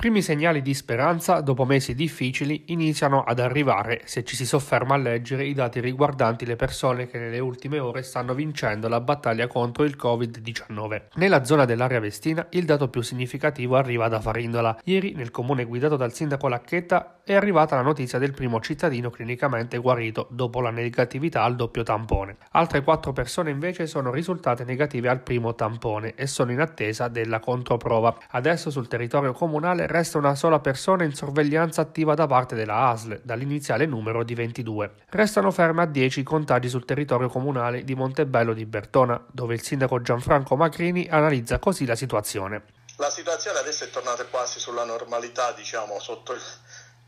Primi segnali di speranza, dopo mesi difficili, iniziano ad arrivare se ci si sofferma a leggere i dati riguardanti le persone che nelle ultime ore stanno vincendo la battaglia contro il Covid-19. Nella zona dell'area vestina il dato più significativo arriva da Farindola. Ieri, nel comune guidato dal sindaco Lacchetta, è arrivata la notizia del primo cittadino clinicamente guarito dopo la negatività al doppio tampone. Altre quattro persone invece sono risultate negative al primo tampone e sono in attesa della controprova. Adesso sul territorio comunale resta una sola persona in sorveglianza attiva da parte della ASL, dall'iniziale numero di 22. Restano ferme a 10 i contagi sul territorio comunale di Montebello di Bertona, dove il sindaco Gianfranco Macrini analizza così la situazione. La situazione adesso è tornata quasi sulla normalità, diciamo, sotto il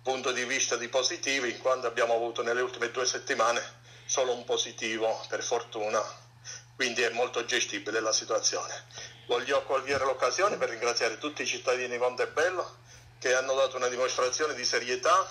punto di vista di positivi, in quanto abbiamo avuto nelle ultime due settimane solo un positivo, per fortuna, quindi è molto gestibile la situazione. Voglio cogliere l'occasione per ringraziare tutti i cittadini di Montebello che hanno dato una dimostrazione di serietà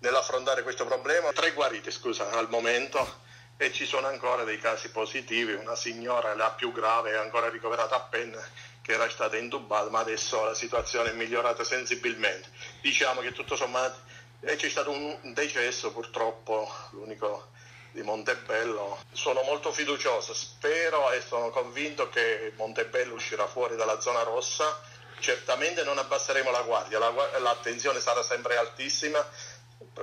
nell'affrontare questo problema. Tre guariti, scusa, al momento e ci sono ancora dei casi positivi, una signora, la più grave, è ancora ricoverata a Penne che era stata intubata, ma adesso la situazione è migliorata sensibilmente. Diciamo che tutto sommato c'è stato un decesso purtroppo, l'unico di Montebello. Sono molto fiducioso, spero e sono convinto che Montebello uscirà fuori dalla zona rossa. Certamente non abbasseremo la guardia, la, l'attenzione sarà sempre altissima,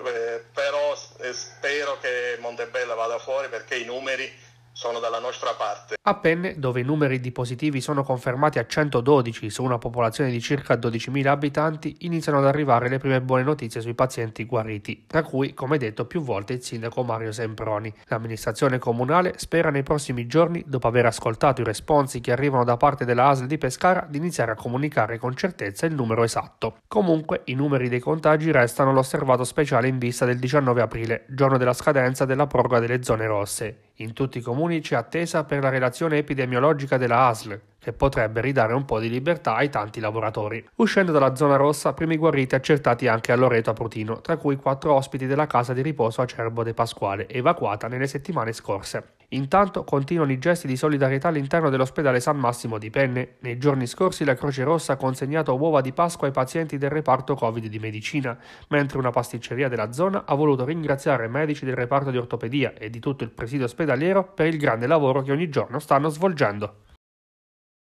eh, però eh, spero che Montebello vada fuori perché i numeri sono dalla nostra parte. A Penne, dove i numeri di positivi sono confermati a 112 su una popolazione di circa 12.000 abitanti, iniziano ad arrivare le prime buone notizie sui pazienti guariti, tra cui, come detto più volte, il sindaco Mario Semproni. L'amministrazione comunale spera nei prossimi giorni, dopo aver ascoltato i responsi che arrivano da parte della ASL di Pescara, di iniziare a comunicare con certezza il numero esatto. Comunque, i numeri dei contagi restano l'osservato speciale in vista del 19 aprile, giorno della scadenza della proroga delle zone rosse. In tutti i comuni c'è attesa per la relazione epidemiologica della ASL che potrebbe ridare un po' di libertà ai tanti lavoratori. Uscendo dalla zona rossa, primi guariti accertati anche a Loreto a Aprutino, tra cui quattro ospiti della casa di riposo Acerbo De Pasquale, evacuata nelle settimane scorse. Intanto continuano i gesti di solidarietà all'interno dell'ospedale San Massimo di Penne. Nei giorni scorsi la Croce Rossa ha consegnato uova di Pasqua ai pazienti del reparto Covid di medicina, mentre una pasticceria della zona ha voluto ringraziare i medici del reparto di ortopedia e di tutto il presidio ospedaliero per il grande lavoro che ogni giorno stanno svolgendo.